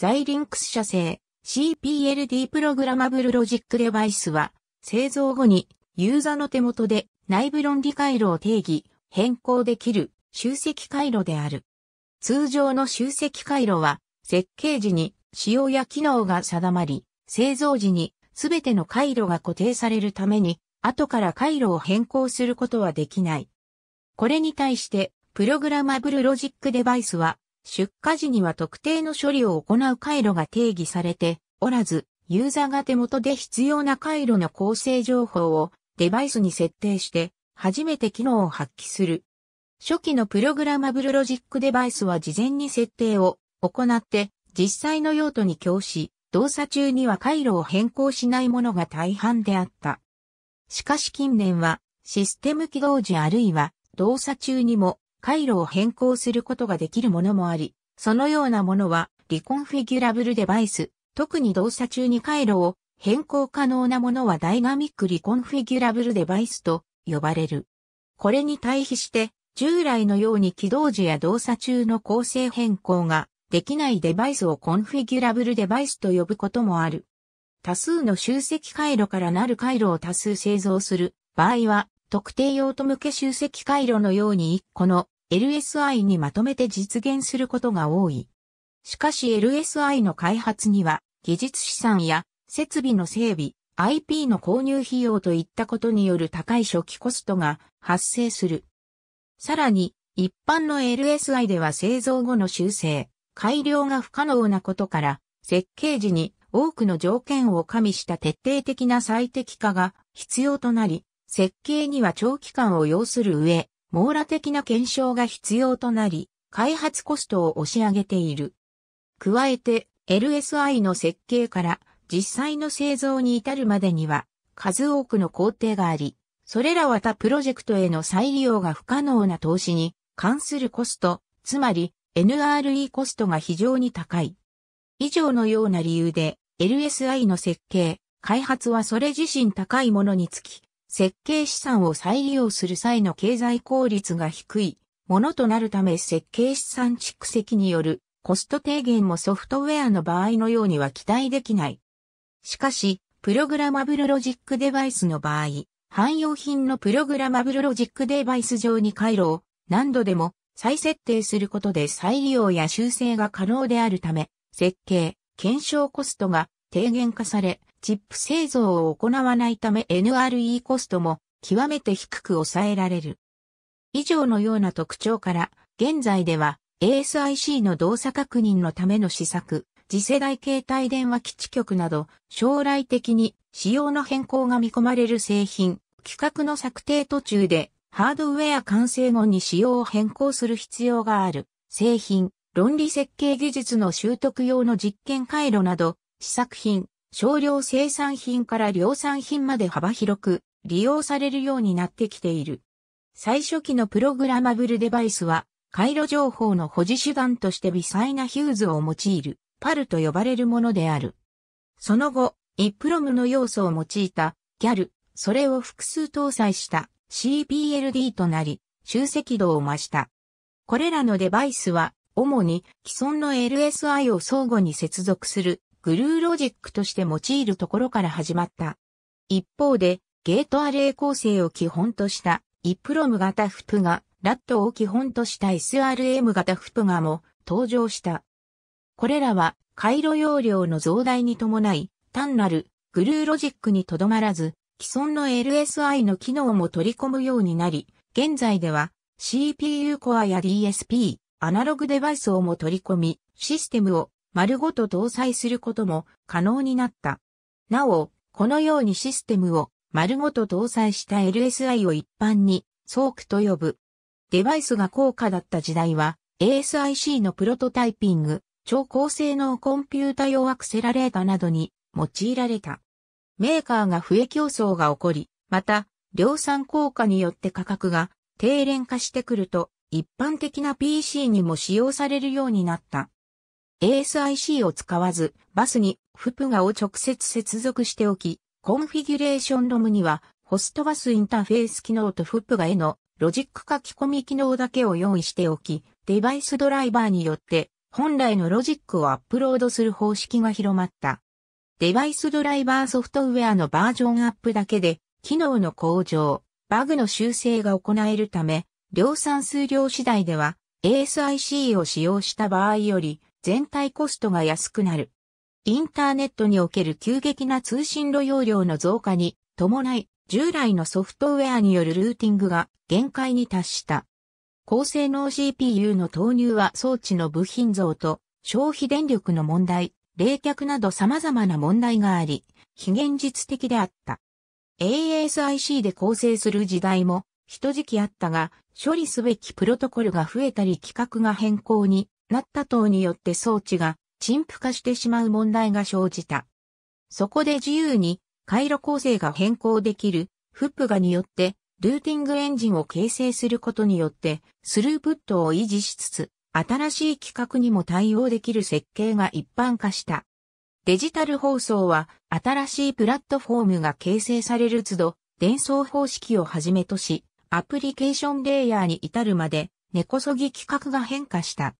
ザイリンクス社製 CPLD プログラマブルロジックデバイスは製造後にユーザーの手元で内部論理回路を定義、変更できる集積回路である。通常の集積回路は設計時に仕様や機能が定まり、製造時にすべての回路が固定されるために後から回路を変更することはできない。これに対してプログラマブルロジックデバイスは出荷時には特定の処理を行う回路が定義されておらず、ユーザーが手元で必要な回路の構成情報をデバイスに設定して初めて機能を発揮する。初期のプログラマブルロジックデバイスは事前に設定を行って実際の用途に供し、動作中には回路を変更しないものが大半であった。しかし近年はシステム起動時あるいは動作中にも回路を変更することができるものもあり、そのようなものはリコンフィギュラブルデバイス、特に動作中に回路を変更可能なものはダイナミックリコンフィギュラブルデバイスと呼ばれる。これに対比して、従来のように起動時や動作中の構成変更ができないデバイスをコンフィギュラブルデバイスと呼ぶこともある。多数の集積回路からなる回路を多数製造する場合は、特定用途向け集積回路のように1個の LSI にまとめて実現することが多い。しかし LSI の開発には技術資産や設備の整備、IP の購入費用といったことによる高い初期コストが発生する。さらに、一般の LSI では製造後の修正、改良が不可能なことから、設計時に多くの条件を加味した徹底的な最適化が必要となり、設計には長期間を要する上、網羅的な検証が必要となり、開発コストを押し上げている。加えて、LSI の設計から実際の製造に至るまでには、数多くの工程があり、それらは他プロジェクトへの再利用が不可能な投資に関するコスト、つまり NRE コストが非常に高い。以上のような理由で LSI の設計、開発はそれ自身高いものにつき、設計資産を再利用する際の経済効率が低いものとなるため設計資産蓄積によるコスト低減もソフトウェアの場合のようには期待できない。しかし、プログラマブルロジックデバイスの場合、汎用品のプログラマブルロジックデバイス上に回路を何度でも再設定することで再利用や修正が可能であるため、設計、検証コストが低減化され、チップ製造を行わないため NRE コストも極めて低く抑えられる。以上のような特徴から、現在では ASIC の動作確認のための施策、次世代携帯電話基地局など、将来的に仕様の変更が見込まれる製品、規格の策定途中で、ハードウェア完成後に仕様を変更する必要がある、製品、論理設計技術の習得用の実験回路など、試作品、少量生産品から量産品まで幅広く利用されるようになってきている。最初期のプログラマブルデバイスは、回路情報の保持手段として微細なヒューズを用いる、パルと呼ばれるものである。その後、イプロムの要素を用いた、ギャル、それを複数搭載した CPLD となり、集積度を増した。これらのデバイスは、主に既存の LSI を相互に接続するグルーロジックとして用いるところから始まった。一方で、ゲートアレイ構成を基本としたイプロム型フプガ、ラットを基本とした SRM 型フプガも登場した。これらは回路容量の増大に伴い、単なるグルーロジックにとどまらず、既存の LSI の機能も取り込むようになり、現在では CPU コアや DSP、アナログデバイスをも取り込み、システムを丸ごと搭載することも可能になった。なお、このようにシステムを丸ごと搭載した LSI を一般にソークと呼ぶ。デバイスが高価だった時代は ASIC のプロトタイピング、超高性能コンピュータ用アクセラレータなどに用いられた。メーカーが増え競争が起こり、また、量産効果によって価格が低廉化してくると、一般的な PC にも使用されるようになった。ASIC を使わず、バスにフプガを直接接続しておき、コンフィギュレーションロムには、ホストバスインターフェース機能とフプガへのロジック書き込み機能だけを用意しておき、デバイスドライバーによって本来のロジックをアップロードする方式が広まった。デバイスドライバーソフトウェアのバージョンアップだけで、機能の向上、バグの修正が行えるため、量産数量次第では ASIC を使用した場合より、全体コストが安くなる。インターネットにおける急激な通信路容量の増加に伴い、従来のソフトウェアによるルーティングが限界に達した。高性能 CPU の投入は装置の部品増と消費電力の問題、冷却など様々な問題があり、非現実的であった。ASIC で構成する時代も、一時期あったが、処理すべきプロトコルが増えたり規格が変更になった等によって装置が陳腐化してしまう問題が生じた。そこで自由に回路構成が変更できるフップガによってルーティングエンジンを形成することによってスループットを維持しつつ新しい規格にも対応できる設計が一般化した。デジタル放送は新しいプラットフォームが形成される都度伝送方式をはじめとしアプリケーションレイヤーに至るまで根こそぎ規格が変化した。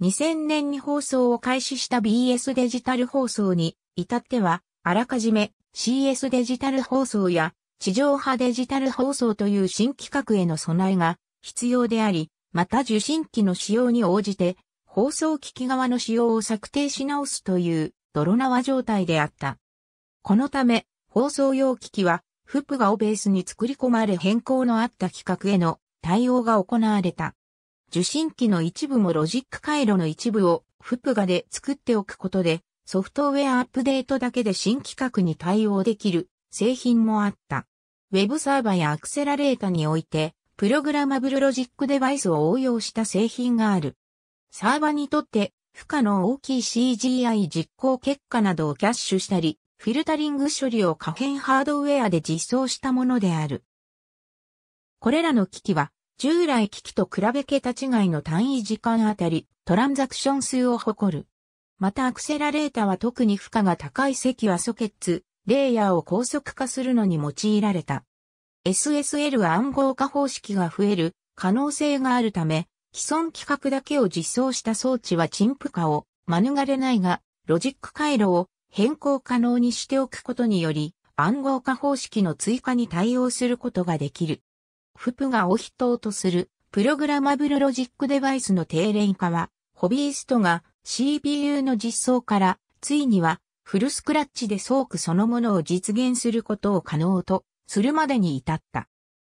2000年に放送を開始した BS デジタル放送に至っては、あらかじめ CS デジタル放送や地上波デジタル放送という新規格への備えが必要であり、また受信機の使用に応じて放送機器側の使用を策定し直すという泥縄状態であった。このため放送用機器はフプがをベースに作り込まれ変更のあった規格への対応が行われた。受信機の一部もロジック回路の一部をフプガで作っておくことで、ソフトウェアアップデートだけで新規格に対応できる製品もあった。ウェブサーバーやアクセラレータにおいて、プログラマブルロジックデバイスを応用した製品がある。サーバにとって負荷の大きい CGI 実行結果などをキャッシュしたり、フィルタリング処理を可変ハードウェアで実装したものである。これらの機器は従来機器と比べ桁違いの単位時間あたりトランザクション数を誇る。またアクセラレータは特に負荷が高い積はソケッツ、レイヤーを高速化するのに用いられた。SSL 暗号化方式が増える可能性があるため、既存規格だけを実装した装置は陳腐化を免れないが、ロジック回路を変更可能にしておくことにより、暗号化方式の追加に対応することができる。フプがを筆頭とするプログラマブルロジックデバイスの低廉化は、ホビーストが CPU の実装から、ついにはフルスクラッチでソークそのものを実現することを可能とするまでに至った。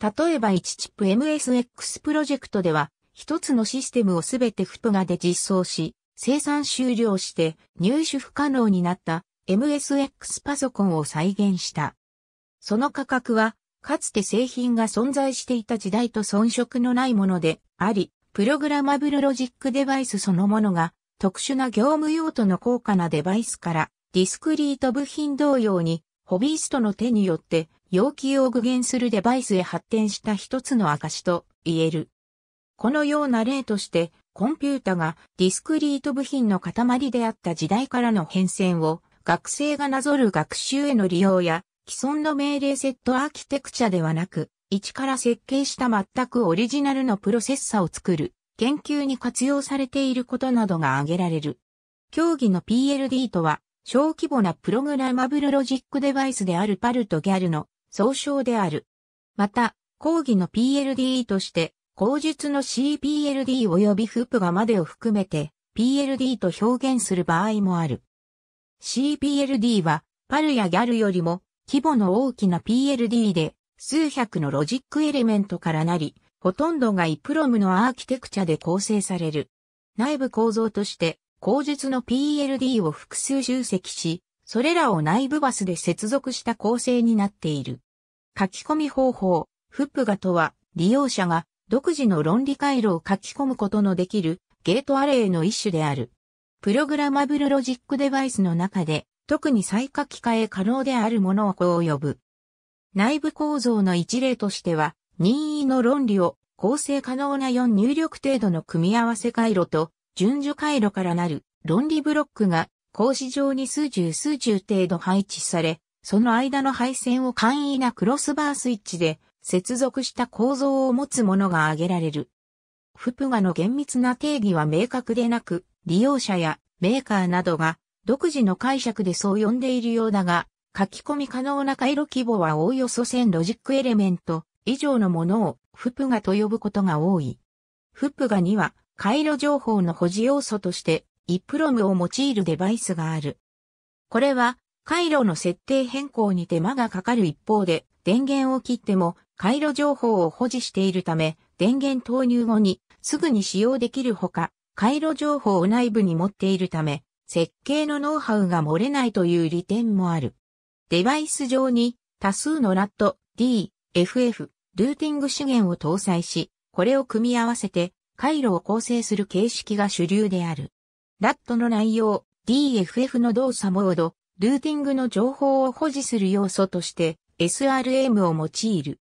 例えば1チップ MSX プロジェクトでは、一つのシステムをすべてフプガで実装し、生産終了して入手不可能になった MSX パソコンを再現した。その価格はかつて製品が存在していた時代と遜色のないものであり、プログラマブルロジックデバイスそのものが特殊な業務用途の高価なデバイスからディスクリート部品同様にホビーストの手によって要求を具現するデバイスへ発展した一つの証と言える。このような例としてコンピュータがディスクリート部品の塊であった時代からの変遷を学生がなぞる学習への利用や既存の命令セットアーキテクチャではなく、一から設計した全くオリジナルのプロセッサを作る、研究に活用されていることなどが挙げられる。競技の PLD とは、小規模なプログラマブルロジックデバイスであるパルとギャルの総称である。また、講義の PLD として、口述の CPLD 及びフープがまでを含めて PLD と表現する場合もある。CPLD は、パルやギャルよりも規模の大きな PLD で数百のロジックエレメントからなり、ほとんどがイプロムのアーキテクチャで構成される。内部構造として、口述の PLD を複数集積し、それらを内部バスで接続した構成になっている。書き込み方法、フップガとは、利用者が独自の論理回路を書き込むことのできるゲートアレイの一種である。プログラマブルロジックデバイスの中で特に再書き換え可能であるものをこう呼ぶ。内部構造の一例としては、任意の論理を構成可能な4入力程度の組み合わせ回路と順序回路からなる論理ブロックが格子状に数十数十程度配置され、その間の配線を簡易なクロスバースイッチで接続した構造を持つものが挙げられる。フプガの厳密な定義は明確でなく、利用者やメーカーなどが独自の解釈でそう呼んでいるようだが、書き込み可能な回路規模はおおよそ1000ロジックエレメント以上のものをフプガと呼ぶことが多い。フプガには回路情報の保持要素としてイプロムを用いるデバイスがある。これは回路の設定変更に手間がかかる一方で電源を切っても回路情報を保持しているため電源投入後にすぐに使用できるほか回路情報を内部に持っているため設計のノウハウが漏れないという利点もある。デバイス上に多数の LAT、D、FF、ルーティング資源を搭載し、これを組み合わせて回路を構成する形式が主流である。LAT の内容、DFF の動作モード、ルーティングの情報を保持する要素として SRM を用いる。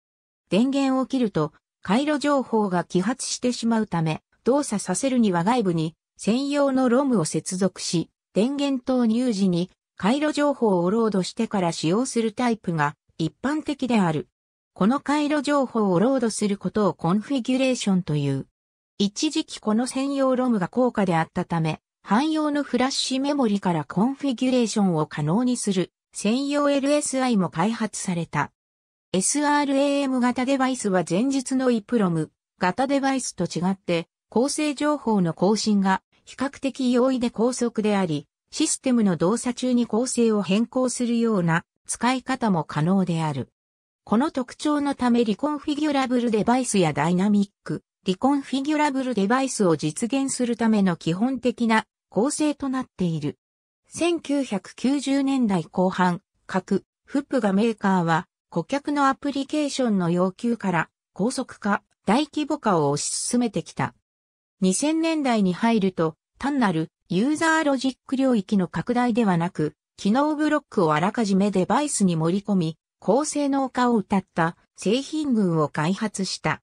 電源を切ると回路情報が揮発してしまうため、動作させるには外部に専用の ROM を接続し、電源投入時に回路情報をロードしてから使用するタイプが一般的である。この回路情報をロードすることをコンフィギュレーションという。一時期この専用 ROM が高価であったため、汎用のフラッシュメモリからコンフィギュレーションを可能にする専用 LSI も開発された。SRAM 型デバイスは前述の EPROM 型デバイスと違って構成情報の更新が比較的容易で高速であり、システムの動作中に構成を変更するような使い方も可能である。この特徴のためリコンフィギュラブルデバイスやダイナミック、リコンフィギュラブルデバイスを実現するための基本的な構成となっている。1990年代後半、各フップがメーカーは顧客のアプリケーションの要求から高速化、大規模化を推し進めてきた。2000年代に入ると、単なるユーザーロジック領域の拡大ではなく、機能ブロックをあらかじめデバイスに盛り込み、高性能化を謳った製品群を開発した。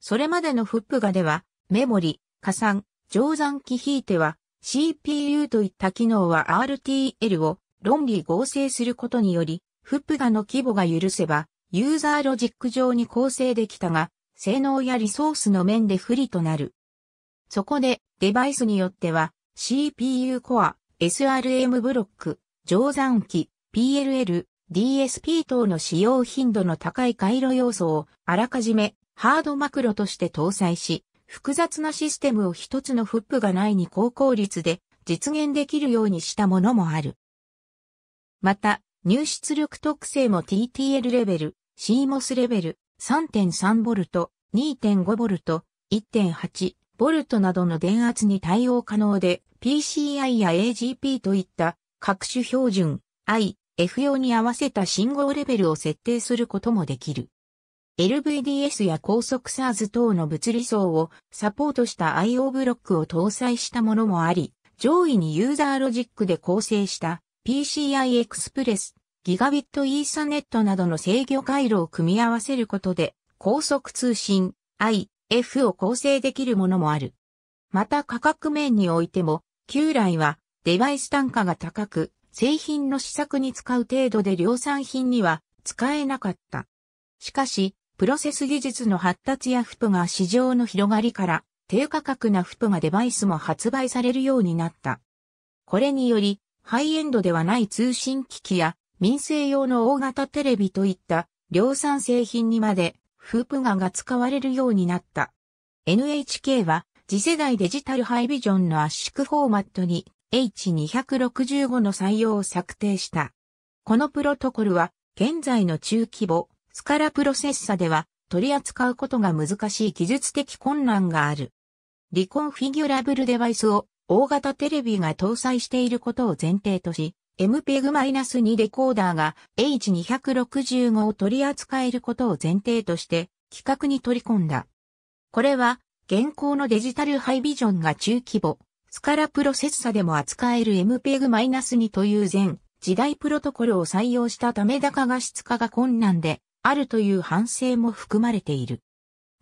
それまでのフップ画では、メモリ、加算、乗算機ひいては、CPU といった機能は RTL を論理合成することにより、フップ画の規模が許せば、ユーザーロジック上に構成できたが、性能やリソースの面で不利となる。そこで、デバイスによっては、CPU コア、SRM ブロック、乗算機、PLL、DSP 等の使用頻度の高い回路要素をあらかじめハードマクロとして搭載し、複雑なシステムを一つのフップがないに高効率で実現できるようにしたものもある。また、入出力特性も TTL レベル、CMOS レベル、3.3V、2.5V、1.8、ボルトなどの電圧に対応可能で、PCI や AGP といった各種標準、I、F 用に合わせた信号レベルを設定することもできる。LVDS や高速 SARS 等の物理層をサポートした IO ブロックを搭載したものもあり、上位にユーザーロジックで構成した PCI エクスプレス、ギガビットイーサネットなどの制御回路を組み合わせることで、高速通信、I、F を構成できるものもある。また価格面においても、旧来はデバイス単価が高く、製品の試作に使う程度で量産品には使えなかった。しかし、プロセス技術の発達やフプが市場の広がりから、低価格なフプがデバイスも発売されるようになった。これにより、ハイエンドではない通信機器や民生用の大型テレビといった量産製品にまでフープガンが使われるようになった。NHK は次世代デジタルハイビジョンの圧縮フォーマットに H265 の採用を策定した。このプロトコルは現在の中規模スカラプロセッサでは取り扱うことが難しい技術的困難がある。リコンフィギュラブルデバイスを大型テレビが搭載していることを前提とし、MPEG-2 レコーダーが H265 を取り扱えることを前提として企画に取り込んだ。これは現行のデジタルハイビジョンが中規模、スカラプロセッサでも扱える MPEG-2 という前時代プロトコルを採用したため高画質化が困難であるという反省も含まれている。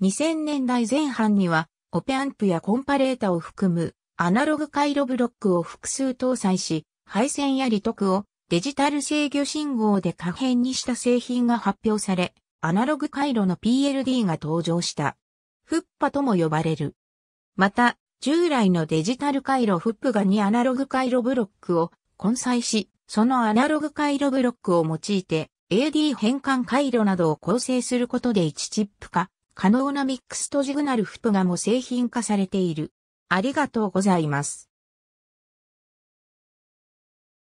2000年代前半にはオペアンプやコンパレータを含むアナログ回路ブロックを複数搭載し、配線や利得をデジタル制御信号で可変にした製品が発表され、アナログ回路の PLD が登場した。フッパとも呼ばれる。また、従来のデジタル回路フップが2アナログ回路ブロックを混載し、そのアナログ回路ブロックを用いて AD 変換回路などを構成することで1チップ化、可能なミックストジグナルフップがも製品化されている。ありがとうございます。